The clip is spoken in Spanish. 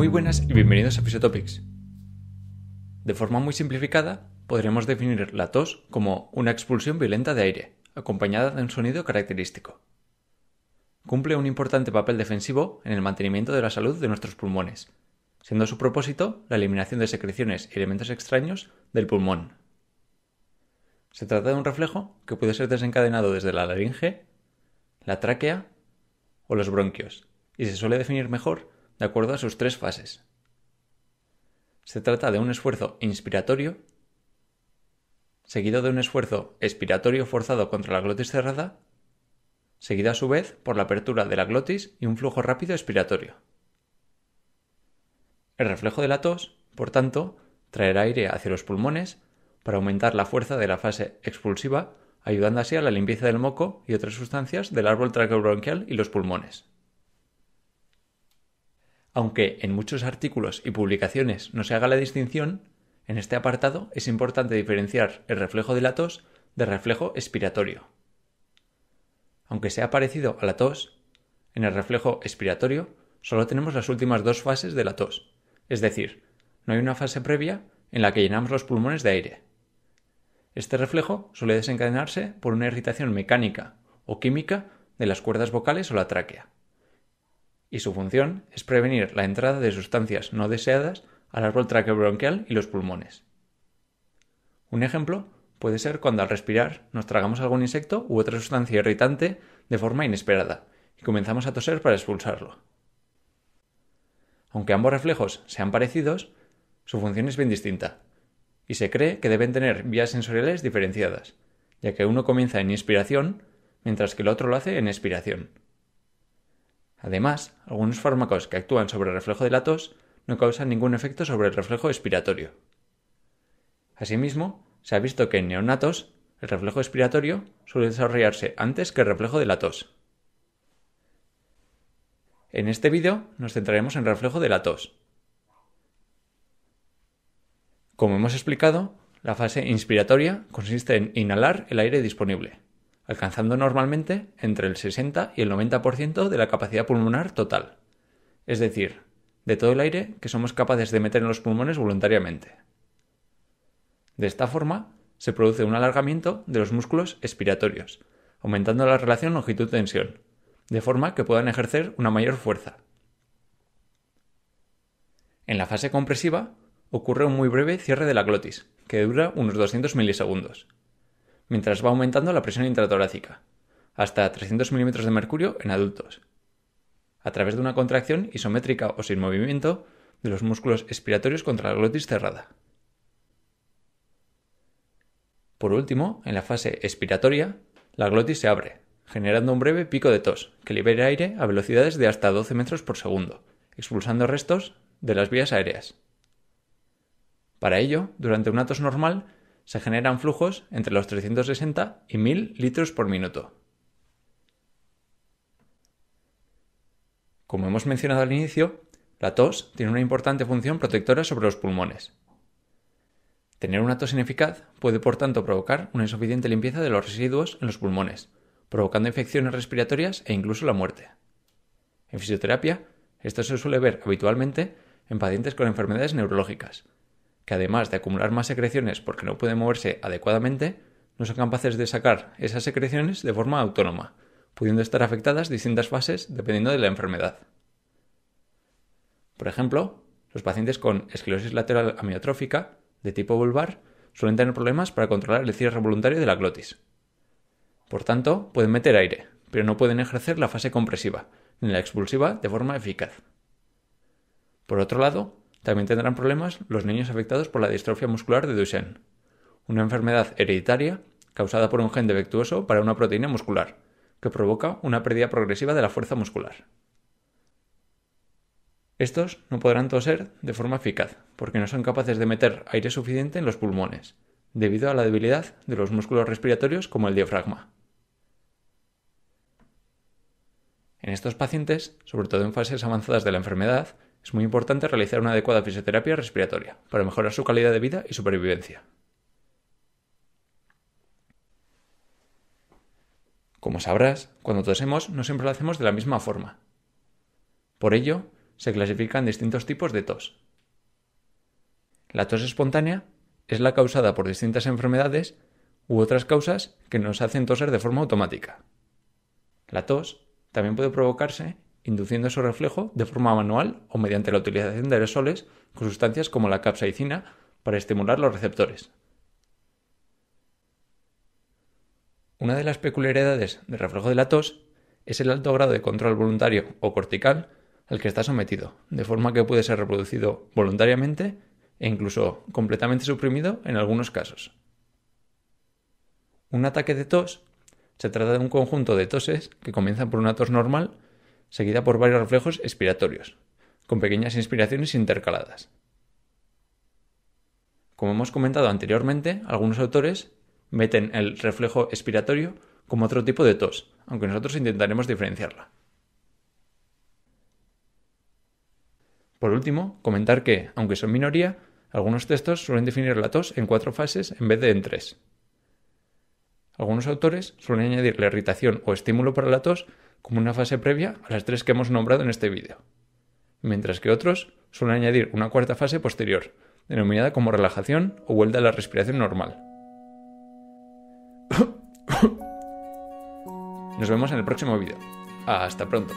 Muy buenas y bienvenidos a Physiotopics. De forma muy simplificada, podremos definir la tos como una expulsión violenta de aire, acompañada de un sonido característico. Cumple un importante papel defensivo en el mantenimiento de la salud de nuestros pulmones, siendo su propósito la eliminación de secreciones y elementos extraños del pulmón. Se trata de un reflejo que puede ser desencadenado desde la laringe, la tráquea o los bronquios, y se suele definir mejor de acuerdo a sus tres fases. Se trata de un esfuerzo inspiratorio, seguido de un esfuerzo expiratorio forzado contra la glotis cerrada, seguido a su vez por la apertura de la glotis y un flujo rápido expiratorio. El reflejo de la tos, por tanto, traerá aire hacia los pulmones para aumentar la fuerza de la fase expulsiva, ayudando así a la limpieza del moco y otras sustancias del árbol traqueobronquial y los pulmones. Aunque en muchos artículos y publicaciones no se haga la distinción, en este apartado es importante diferenciar el reflejo de la tos del reflejo expiratorio. Aunque sea parecido a la tos, en el reflejo expiratorio solo tenemos las últimas dos fases de la tos, es decir, no hay una fase previa en la que llenamos los pulmones de aire. Este reflejo suele desencadenarse por una irritación mecánica o química de las cuerdas vocales o la tráquea y su función es prevenir la entrada de sustancias no deseadas al árbol traqueobronquial y los pulmones. Un ejemplo puede ser cuando al respirar nos tragamos algún insecto u otra sustancia irritante de forma inesperada y comenzamos a toser para expulsarlo. Aunque ambos reflejos sean parecidos, su función es bien distinta, y se cree que deben tener vías sensoriales diferenciadas, ya que uno comienza en inspiración, mientras que el otro lo hace en expiración. Además, algunos fármacos que actúan sobre el reflejo de la tos no causan ningún efecto sobre el reflejo expiratorio. Asimismo, se ha visto que en neonatos el reflejo expiratorio suele desarrollarse antes que el reflejo de la tos. En este vídeo nos centraremos en el reflejo de la tos. Como hemos explicado, la fase inspiratoria consiste en inhalar el aire disponible alcanzando normalmente entre el 60 y el 90% de la capacidad pulmonar total, es decir, de todo el aire que somos capaces de meter en los pulmones voluntariamente. De esta forma, se produce un alargamiento de los músculos expiratorios, aumentando la relación longitud-tensión, de forma que puedan ejercer una mayor fuerza. En la fase compresiva ocurre un muy breve cierre de la glotis, que dura unos 200 milisegundos, mientras va aumentando la presión intratorácica, hasta 300 milímetros de mercurio en adultos, a través de una contracción isométrica o sin movimiento de los músculos expiratorios contra la glotis cerrada. Por último, en la fase expiratoria, la glotis se abre, generando un breve pico de tos que libera aire a velocidades de hasta 12 metros por segundo, expulsando restos de las vías aéreas. Para ello, durante una tos normal, se generan flujos entre los 360 y 1000 litros por minuto. Como hemos mencionado al inicio, la tos tiene una importante función protectora sobre los pulmones. Tener una tos ineficaz puede por tanto provocar una insuficiente limpieza de los residuos en los pulmones, provocando infecciones respiratorias e incluso la muerte. En fisioterapia, esto se suele ver habitualmente en pacientes con enfermedades neurológicas, además de acumular más secreciones porque no pueden moverse adecuadamente, no son capaces de sacar esas secreciones de forma autónoma, pudiendo estar afectadas distintas fases dependiendo de la enfermedad. Por ejemplo, los pacientes con esclerosis lateral amiotrófica de tipo vulvar suelen tener problemas para controlar el cierre voluntario de la glotis. Por tanto, pueden meter aire, pero no pueden ejercer la fase compresiva ni la expulsiva de forma eficaz. Por otro lado, también tendrán problemas los niños afectados por la distrofia muscular de Duchenne, una enfermedad hereditaria causada por un gen defectuoso para una proteína muscular, que provoca una pérdida progresiva de la fuerza muscular. Estos no podrán toser de forma eficaz, porque no son capaces de meter aire suficiente en los pulmones, debido a la debilidad de los músculos respiratorios como el diafragma. En estos pacientes, sobre todo en fases avanzadas de la enfermedad, es muy importante realizar una adecuada fisioterapia respiratoria para mejorar su calidad de vida y supervivencia. Como sabrás, cuando tosemos no siempre lo hacemos de la misma forma. Por ello, se clasifican distintos tipos de tos. La tos espontánea es la causada por distintas enfermedades u otras causas que nos hacen toser de forma automática. La tos también puede provocarse induciendo su reflejo de forma manual o mediante la utilización de aerosoles con sustancias como la capsaicina para estimular los receptores. Una de las peculiaridades del reflejo de la tos es el alto grado de control voluntario o cortical al que está sometido, de forma que puede ser reproducido voluntariamente e incluso completamente suprimido en algunos casos. Un ataque de tos se trata de un conjunto de toses que comienzan por una tos normal seguida por varios reflejos expiratorios, con pequeñas inspiraciones intercaladas. Como hemos comentado anteriormente, algunos autores meten el reflejo expiratorio como otro tipo de tos, aunque nosotros intentaremos diferenciarla. Por último, comentar que, aunque son minoría, algunos textos suelen definir la tos en cuatro fases en vez de en tres. Algunos autores suelen añadir la irritación o estímulo para la tos como una fase previa a las tres que hemos nombrado en este vídeo, mientras que otros suelen añadir una cuarta fase posterior, denominada como relajación o vuelta a la respiración normal. Nos vemos en el próximo vídeo. Hasta pronto.